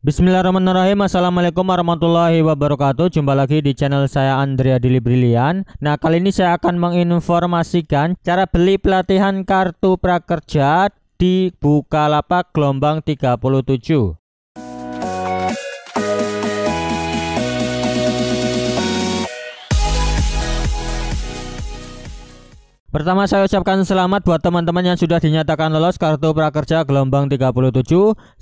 Bismillahirrahmanirrahim Assalamualaikum warahmatullahi wabarakatuh Jumpa lagi di channel saya Andrea Dili Brilian Nah kali ini saya akan menginformasikan Cara beli pelatihan kartu prakerja Di Bukalapak Gelombang 37 Pertama saya ucapkan selamat buat teman-teman yang sudah dinyatakan lolos kartu prakerja gelombang 37.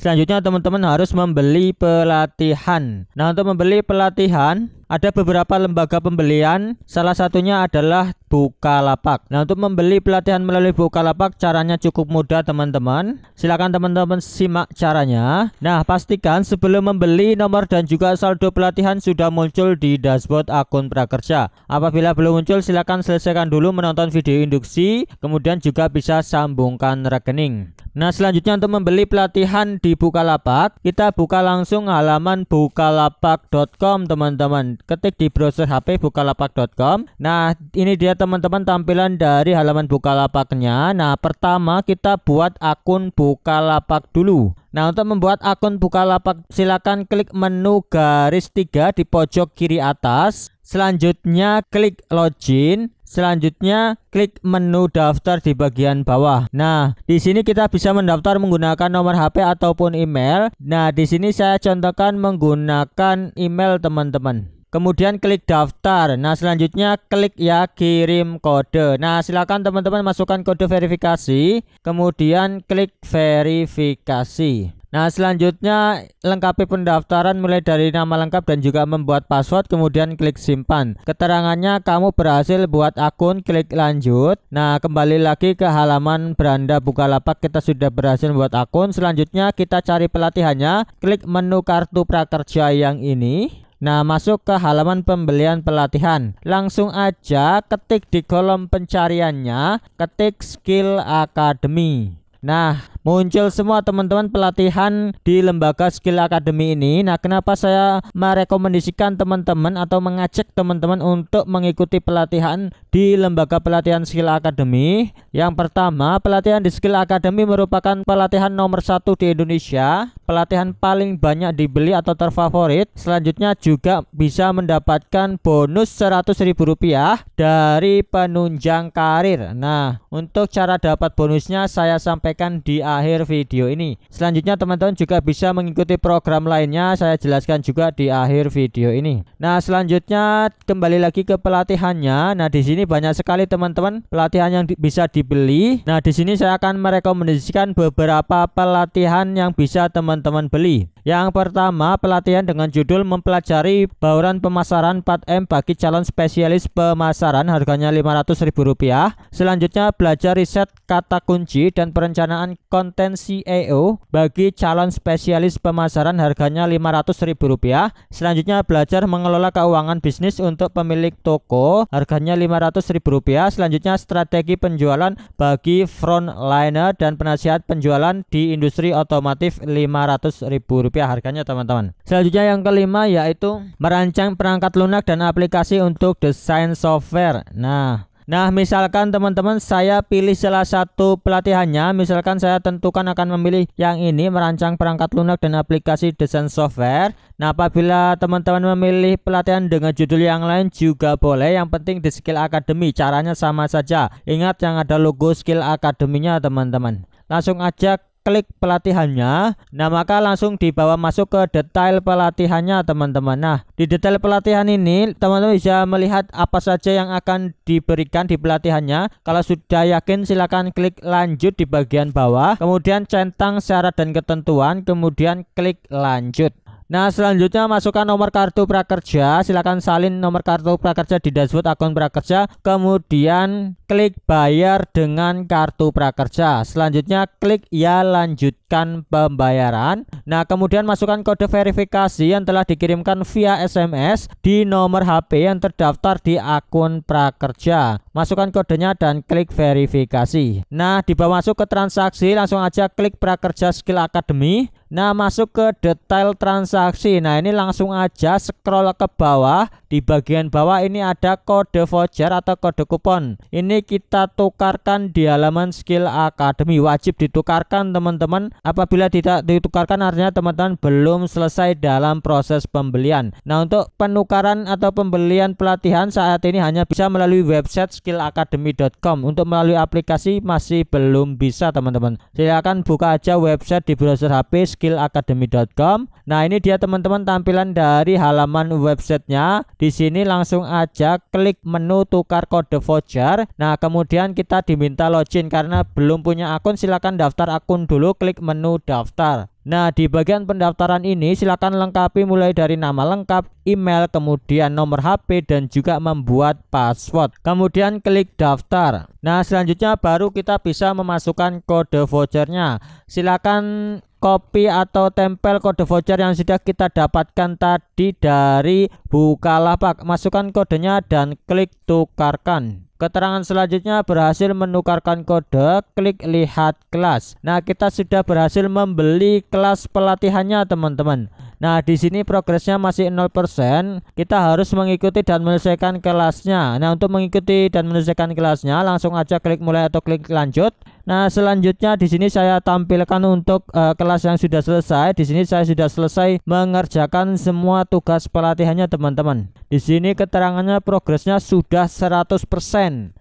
Selanjutnya teman-teman harus membeli pelatihan. Nah, untuk membeli pelatihan ada beberapa lembaga pembelian, salah satunya adalah Bukalapak. Nah, untuk membeli pelatihan melalui Bukalapak caranya cukup mudah, teman-teman. Silakan teman-teman simak caranya. Nah, pastikan sebelum membeli nomor dan juga saldo pelatihan sudah muncul di dashboard akun Prakerja. Apabila belum muncul, silakan selesaikan dulu menonton video induksi, kemudian juga bisa sambungkan rekening. Nah, selanjutnya untuk membeli pelatihan di Bukalapak, kita buka langsung halaman bukalapak.com, teman-teman ketik di browser HP bukalapak.com nah ini dia teman-teman tampilan dari halaman bukalapaknya nah pertama kita buat akun bukalapak dulu Nah untuk membuat akun Bukalapak silakan klik menu garis tiga di pojok kiri atas Selanjutnya klik login Selanjutnya klik menu daftar di bagian bawah. Nah, di sini kita bisa mendaftar menggunakan nomor HP ataupun email. Nah, di sini saya contohkan menggunakan email teman-teman. Kemudian klik daftar. Nah, selanjutnya klik ya kirim kode. Nah, silakan teman-teman masukkan kode verifikasi, kemudian klik verifikasi. Nah, selanjutnya lengkapi pendaftaran mulai dari nama lengkap dan juga membuat password, kemudian klik simpan. Keterangannya kamu berhasil buat akun, klik lanjut. Nah, kembali lagi ke halaman beranda Bukalapak kita sudah berhasil buat akun. Selanjutnya kita cari pelatihannya, klik menu kartu prakerja yang ini. Nah, masuk ke halaman pembelian pelatihan. Langsung aja ketik di kolom pencariannya, ketik skill academy. Nah, muncul semua teman-teman pelatihan di lembaga skill academy ini nah kenapa saya merekomendasikan teman-teman atau mengajak teman-teman untuk mengikuti pelatihan di lembaga pelatihan skill academy yang pertama pelatihan di skill academy merupakan pelatihan nomor satu di Indonesia pelatihan paling banyak dibeli atau terfavorit selanjutnya juga bisa mendapatkan bonus rp rupiah dari penunjang karir nah untuk cara dapat bonusnya saya sampaikan di akhir akhir video ini. Selanjutnya teman-teman juga bisa mengikuti program lainnya saya jelaskan juga di akhir video ini. Nah, selanjutnya kembali lagi ke pelatihannya. Nah, di sini banyak sekali teman-teman pelatihan yang di bisa dibeli. Nah, di sini saya akan merekomendasikan beberapa pelatihan yang bisa teman-teman beli. Yang pertama, pelatihan dengan judul mempelajari bauran pemasaran 4M bagi calon spesialis pemasaran harganya Rp500.000. Selanjutnya, belajar riset kata kunci dan perencanaan konten CEO bagi calon spesialis pemasaran harganya Rp500.000. Selanjutnya, belajar mengelola keuangan bisnis untuk pemilik toko harganya Rp500.000. Selanjutnya, strategi penjualan bagi frontliner dan penasihat penjualan di industri otomotif Rp500.000 rupiah harganya teman-teman selanjutnya yang kelima yaitu merancang perangkat lunak dan aplikasi untuk desain software nah Nah, misalkan teman-teman saya pilih salah satu pelatihannya, misalkan saya tentukan akan memilih yang ini merancang perangkat lunak dan aplikasi desain software. Nah, apabila teman-teman memilih pelatihan dengan judul yang lain juga boleh, yang penting di Skill Academy, caranya sama saja. Ingat yang ada logo Skill Academy-nya, teman-teman. Langsung aja klik pelatihannya nah maka langsung dibawa masuk ke detail pelatihannya teman-teman nah di detail pelatihan ini teman-teman bisa melihat apa saja yang akan diberikan di pelatihannya kalau sudah yakin silakan klik lanjut di bagian bawah kemudian centang syarat dan ketentuan kemudian klik lanjut Nah, selanjutnya masukkan nomor kartu prakerja. Silakan salin nomor kartu prakerja di dashboard akun prakerja. Kemudian klik bayar dengan kartu prakerja. Selanjutnya klik ya lanjutkan pembayaran. Nah, kemudian masukkan kode verifikasi yang telah dikirimkan via SMS di nomor HP yang terdaftar di akun prakerja. Masukkan kodenya dan klik verifikasi. Nah, di bawah masuk ke transaksi langsung aja klik prakerja skill academy. Nah, masuk ke detail transaksi. Nah, ini langsung aja scroll ke bawah. Di bagian bawah ini ada kode voucher atau kode kupon. Ini kita tukarkan di halaman Skill Academy. Wajib ditukarkan, teman-teman. Apabila tidak ditukarkan artinya teman-teman belum selesai dalam proses pembelian. Nah, untuk penukaran atau pembelian pelatihan saat ini hanya bisa melalui website skillacademy.com. Untuk melalui aplikasi masih belum bisa, teman-teman. Silakan buka aja website di browser HP skillacademy.com. Nah, ini dia teman-teman tampilan dari halaman websitenya. Di sini langsung aja klik menu tukar kode voucher. Nah, kemudian kita diminta login karena belum punya akun silakan daftar akun dulu klik menu daftar. Nah, di bagian pendaftaran ini silakan lengkapi mulai dari nama lengkap, email, kemudian nomor HP dan juga membuat password. Kemudian klik daftar. Nah, selanjutnya baru kita bisa memasukkan kode vouchernya. Silakan kopi atau tempel kode voucher yang sudah kita dapatkan tadi dari Bukalapak. Masukkan kodenya dan klik tukarkan. Keterangan selanjutnya berhasil menukarkan kode, klik lihat kelas. Nah, kita sudah berhasil membeli kelas pelatihannya, teman-teman. Nah, di sini progresnya masih 0%. Kita harus mengikuti dan menyelesaikan kelasnya. Nah, untuk mengikuti dan menyelesaikan kelasnya, langsung aja klik mulai atau klik lanjut. Nah, selanjutnya di sini saya tampilkan untuk uh, kelas yang sudah selesai. Di sini saya sudah selesai mengerjakan semua tugas pelatihannya, teman-teman. Di sini keterangannya progresnya sudah 100%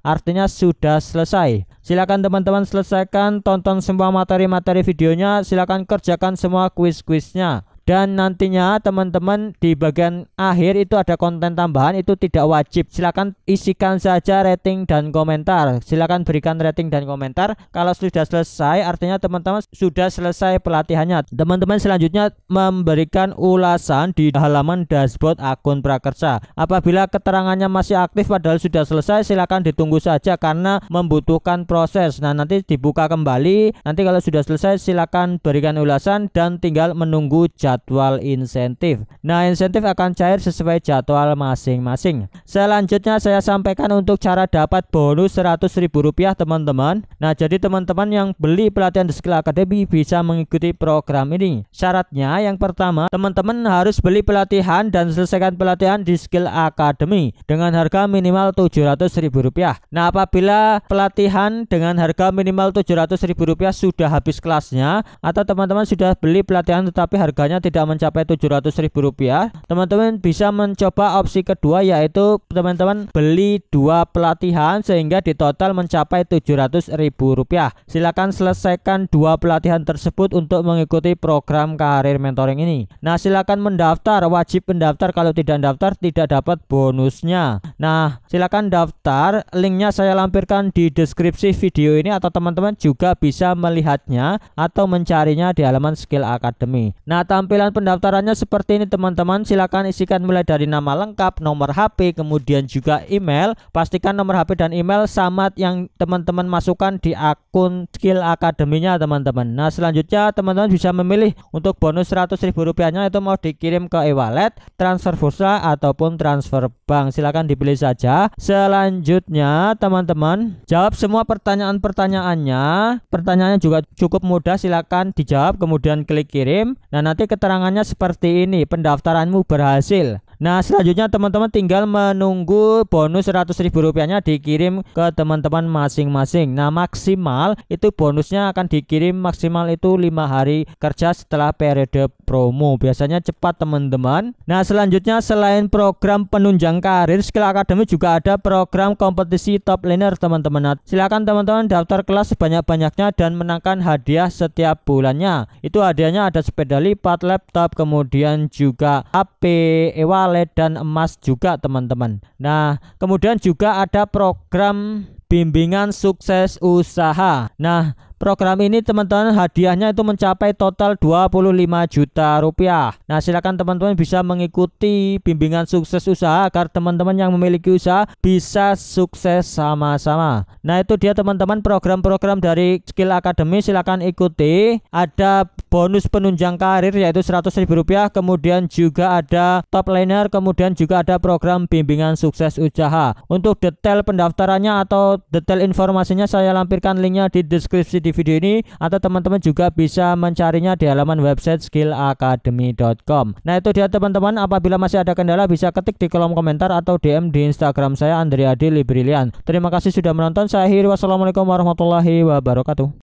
artinya sudah selesai. Silakan teman-teman selesaikan, tonton semua materi-materi videonya, silakan kerjakan semua kuis-kuisnya dan nantinya teman-teman di bagian akhir itu ada konten tambahan itu tidak wajib silahkan isikan saja rating dan komentar silahkan berikan rating dan komentar kalau sudah selesai artinya teman-teman sudah selesai pelatihannya teman-teman selanjutnya memberikan ulasan di halaman dashboard akun prakerja apabila keterangannya masih aktif padahal sudah selesai silahkan ditunggu saja karena membutuhkan proses nah nanti dibuka kembali nanti kalau sudah selesai silahkan berikan ulasan dan tinggal menunggu jadwal jadwal insentif. Nah, insentif akan cair sesuai jadwal masing-masing. Selanjutnya saya sampaikan untuk cara dapat bonus Rp100.000 teman-teman. Nah, jadi teman-teman yang beli pelatihan di Skill Academy bisa mengikuti program ini. Syaratnya yang pertama, teman-teman harus beli pelatihan dan selesaikan pelatihan di Skill Academy dengan harga minimal Rp700.000. Nah, apabila pelatihan dengan harga minimal Rp700.000 sudah habis kelasnya atau teman-teman sudah beli pelatihan tetapi harganya tidak tidak mencapai 700 ribu rupiah teman-teman bisa mencoba opsi kedua yaitu teman-teman beli dua pelatihan sehingga di total mencapai 700 ribu rupiah silakan selesaikan dua pelatihan tersebut untuk mengikuti program karir mentoring ini nah silakan mendaftar wajib mendaftar kalau tidak daftar tidak dapat bonusnya nah silakan daftar linknya saya lampirkan di deskripsi video ini atau teman-teman juga bisa melihatnya atau mencarinya di halaman skill academy nah tanpa tampilan pendaftarannya seperti ini teman-teman silahkan isikan mulai dari nama lengkap nomor HP kemudian juga email pastikan nomor HP dan email sama yang teman-teman masukkan di akun skill akademinya teman-teman nah selanjutnya teman-teman bisa memilih untuk bonus 100 ribu rupiahnya itu mau dikirim ke e-wallet transfer bursa ataupun transfer bank silahkan dipilih saja selanjutnya teman-teman jawab semua pertanyaan-pertanyaannya pertanyaannya juga cukup mudah silahkan dijawab kemudian klik kirim nah nanti ke keterangannya seperti ini, pendaftaranmu berhasil. Nah selanjutnya teman-teman tinggal menunggu bonus 100 ribu rupiahnya dikirim ke teman-teman masing-masing. Nah maksimal itu bonusnya akan dikirim maksimal itu lima hari kerja setelah periode promo. Biasanya cepat teman-teman. Nah selanjutnya selain program penunjang karir skill academy juga ada program kompetisi top laner teman-teman. Nah, silakan teman-teman daftar kelas sebanyak-banyaknya dan menangkan hadiah setiap bulannya. Itu hadiahnya ada sepeda lipat, laptop, kemudian juga HP, Ewal kale dan emas juga teman-teman. Nah, kemudian juga ada program bimbingan sukses usaha. Nah, Program ini teman-teman hadiahnya itu mencapai total 25 juta rupiah. Nah silakan teman-teman bisa mengikuti bimbingan sukses usaha agar teman-teman yang memiliki usaha bisa sukses sama-sama. Nah itu dia teman-teman program-program dari Skill Academy silakan ikuti. Ada bonus penunjang karir yaitu 100 ribu rupiah. kemudian juga ada top liner kemudian juga ada program bimbingan sukses usaha. Untuk detail pendaftarannya atau detail informasinya saya lampirkan linknya di deskripsi di di video ini atau teman-teman juga bisa mencarinya di halaman website skillacademy.com. Nah, itu dia teman-teman, apabila masih ada kendala bisa ketik di kolom komentar atau DM di Instagram saya Andri Adi Librilian. Terima kasih sudah menonton. Saya akhiri wassalamualaikum warahmatullahi wabarakatuh.